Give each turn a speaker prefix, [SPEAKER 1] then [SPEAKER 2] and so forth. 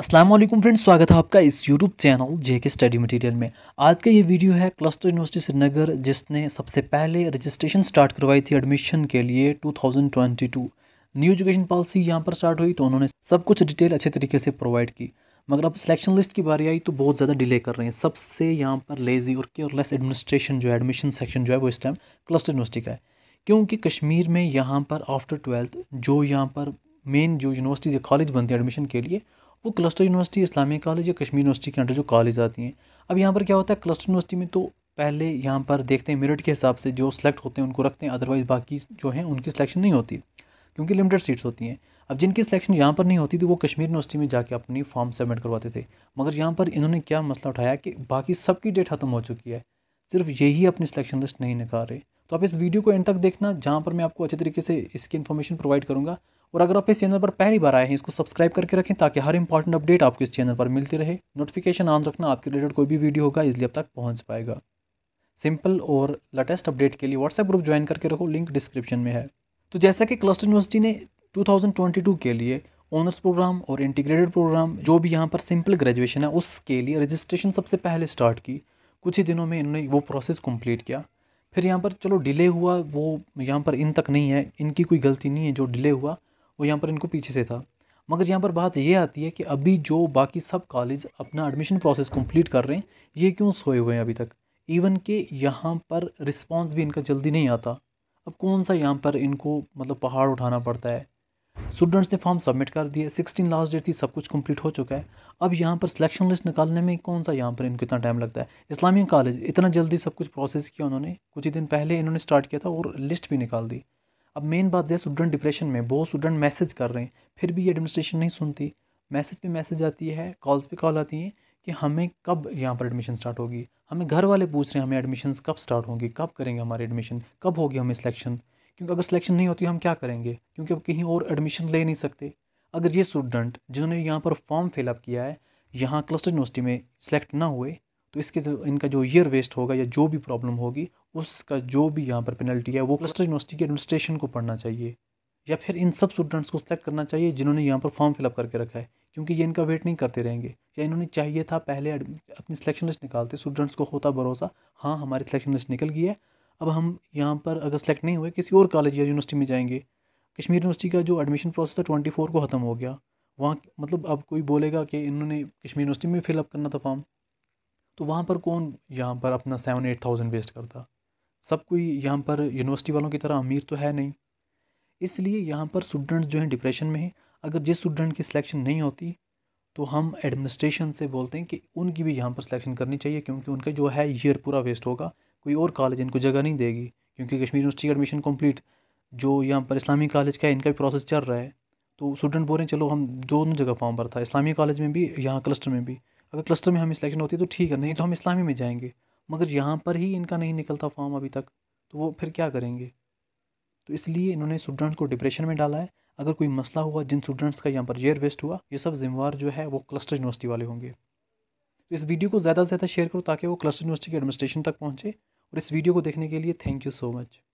[SPEAKER 1] Aslam friends स्वागत है आपका इस यूट्यूब चैनल जे के स्टडी मटेरियल में आज का ये वीडियो है क्लस्टर यूनिवर्सिटी श्रीनगर जिसने सबसे पहले रजिस्ट्रेशन स्टार्ट करवाई थी एडमिशन के लिए 2022 न्यू एजुकेशन पॉलिसी यहाँ पर स्टार्ट हुई तो उन्होंने सब कुछ डिटेल अच्छे तरीके से प्रोवाइड की मगर अब सिलेक्शन लिस्ट की बारी आई तो बहुत ज़्यादा डिले कर रहे हैं सबसे यहाँ पर लेज़ी और केयरलेस एडमिनिस्ट्रेशन जो है एडमिशन सेक्शन जो है वो इस टाइम क्लस्टर यूनिवर्सिटी का है क्योंकि कश्मीर में यहाँ पर आफ्टर ट्वेल्थ जो यहाँ पर मेन जो यूनिवर्सिटीज़ या कॉलेज बनते हैं एडमिशन के लिए वो क्लस्टर यूनिवर्सिटी इस्लामिया कॉलेज या कश्मीर यूनिवर्सिटी के अंडर जो कॉलेज आती हैं अब यहाँ पर क्या होता है क्लस्टर यूनिवर्सिटी में तो पहले यहाँ पर देखते हैं मेरिट के हिसाब से जो सिलेक्ट होते हैं उनको रखते हैं अदरवाइज़ बाकी जो हैं उनकी सिलेक्शन नहीं होती क्योंकि लिमिटेड सीट्स होती हैं अब जिनकी सिलेक्शन यहाँ पर नहीं होती थी वो कश्मीर यूनिवर्सिटी में जाके अपनी फॉर्म सबमिट करवाते थे मगर यहाँ पर इन्होंने क्या मसला उठाया कि बाकी सबकी डेट ख़त्म हो चुकी है सिर्फ यही अपनी सिलेक्शन लिस्ट नहीं निकाल रहे तो आप इस वीडियो को एंड तक देखना जहाँ पर मैं आपको अच्छे तरीके से इसकी इन्फॉर्मेशन प्रोवाइड करूँगा और अगर आप इस चैनल पर पहली बार आए हैं इसको सब्सक्राइब करके रखें ताकि हर इंपॉर्टेंट अपडेट आपको इस चैनल पर मिलती रहे नोटिफिकेशन ऑन रखना आपके रिलेटेड कोई भी वीडियो होगा इसलिए अब तक पहुँच पाएगा सिंपल और लेटेस्ट अपडेट के लिए व्हाट्सएप ग्रुप ज्वाइन करके रखो लिंक डिस्क्रिप्शन में है तो जैसा कि क्लस्टर यूनिवर्सिटी ने टू के लिए ऑनर्स प्रोग्राम और इंटीग्रेटेड प्रोग्राम जो भी यहाँ पर सिंपल ग्रेजुएशन है उसके लिए रजिस्ट्रेशन सबसे पहले स्टार्ट की कुछ ही दिनों में इन्होंने वो प्रोसेस कंप्लीट किया फिर यहाँ पर चलो डिले हुआ वो यहाँ पर इन तक नहीं है इनकी कोई गलती नहीं है जो डिले हुआ वो यहाँ पर इनको पीछे से था मगर यहाँ पर बात ये आती है कि अभी जो बाकी सब कॉलेज अपना एडमिशन प्रोसेस कंप्लीट कर रहे हैं ये क्यों सोए हुए हैं अभी तक इवन के यहाँ पर रिस्पॉन्स भी इनका जल्दी नहीं आता अब कौन सा यहाँ पर इनको मतलब पहाड़ उठाना पड़ता है स्टूडेंट्स ने फॉर्म सबमिट कर दिए सिक्सटीन लास्ट डेट थी सब कुछ कंप्लीट हो चुका है अब यहाँ पर सिलेक्शन लिस्ट निकालने में कौन सा यहाँ पर इनको इतना टाइम लगता है इस्लामिया कॉलेज इतना जल्दी सब कुछ प्रोसेस किया उन्होंने कुछ ही दिन पहले इन्होंने स्टार्ट किया था और लिस्ट भी निकाल दी अब मेन बात है स्टूडेंट डिप्रेशन में बहुत स्टूडेंट मैसेज कर रहे हैं फिर भी ये एडमिनिस्ट्रेशन नहीं सुनती मैसेज पे मैसेज आती है कॉल्स पे कॉल आती हैं कि हमें कब यहाँ पर एडमिशन स्टार्ट होगी हमें घर वाले पूछ रहे हैं हमें एडमिशन कब स्टार्ट होंगी कब करेंगे हमारे एडमिशन कब होगी हमें सिलेक्शन क्योंकि अगर सिलेक्शन नहीं होती हम क्या करेंगे क्योंकि अब कहीं और एडमिशन ले नहीं सकते अगर ये स्टूडेंट जिन्होंने यहाँ पर फॉर्म फिलअप किया है यहाँ क्लस्टर यूनिवर्सिटी में सेलेक्ट ना हुए तो इसके इनका जो ईयर वेस्ट होगा या जो भी प्रॉब्लम होगी उसका जो भी यहाँ पर पेनल्टी है वो क्लस्टर यूनिवर्सिटी के एडमिनिस्ट्रेशन को पढ़ना चाहिए या फिर इन सब स्टूडेंट्स को सिलेक्ट करना चाहिए जिन्होंने यहाँ पर फॉर्म फिलअप करके रखा है क्योंकि ये इनका वेट नहीं करते रहेंगे या इन्होंने चाहिए था पहले अपनी सिलेक्शन लिस्ट निकालते स्टूडेंट्स को होता भरोसा हाँ हमारी सिलेक्शन लिस्ट निकल गई है अब हम यहाँ पर अगर सेलेक्ट नहीं हुए किसी और कॉलेज या यूनिवर्सिटी में जाएंगे कश्मीर यूनिवर्सिटी का जो एडमिशन प्रोसेस था ट्वेंटी फोर को ख़त्म हो गया वहाँ मतलब अब कोई बोलेगा कि इन्होंने कश्मीर यूनिवर्सिटी में फिलअप करना था फॉर्म तो वहाँ पर कौन यहाँ पर अपना सेवन एट थाउजेंड वेस्ट करता सब कोई यहाँ पर यूनिवर्सिटी वालों की तरह अमीर तो है नहीं इसलिए यहाँ पर स्टूडेंट्स जो हैं डिप्रेशन में हैं अगर जिस स्टूडेंट की सिलेक्शन नहीं होती तो हम एडमिनिस्ट्रेशन से बोलते हैं कि उनकी भी यहाँ पर सिलेक्शन करनी चाहिए क्योंकि उनका जो है ईयर पूरा वेस्ट होगा कोई और कॉलेज इनको जगह नहीं देगी क्योंकि कश्मीर यूनिवर्सिटी एडमिशन कम्प्लीट जो यहाँ पर इस्लामिक कॉलेज का है इनका भी प्रोसेस चल रहा है तो स्टूडेंट बोल रहे हैं चलो हम दोनों जगह फॉर्म भरता इस्लामिक कॉलेज में भी यहाँ क्लस्टर में भी अगर क्लस्टर में हमें सिलेक्शन होती है तो ठीक है नहीं तो हम इस्लामी में जाएंगे मगर यहाँ पर ही इनका नहीं निकलता फॉर्म अभी तक तो वो फिर क्या करेंगे तो इसलिए इन्होंने स्टूडेंट्स को डिप्रेशन में डाला है अगर कोई मसला हुआ जिन स्टूडेंट्स का यहाँ पर जेयर वेस्ट हुआ ये सब जिम्मेवार जो है वो क्लस्टर यूनिवर्सिटी वाले होंगे तो इस वीडियो को ज़्यादा से ज़्यादा शेयर करो ताकि वो क्लस्टर यूनिवर्सिटी के एडमिनिस्ट्रेशन तक पहुँचे और इस वीडियो को देखने के लिए थैंक यू सो मच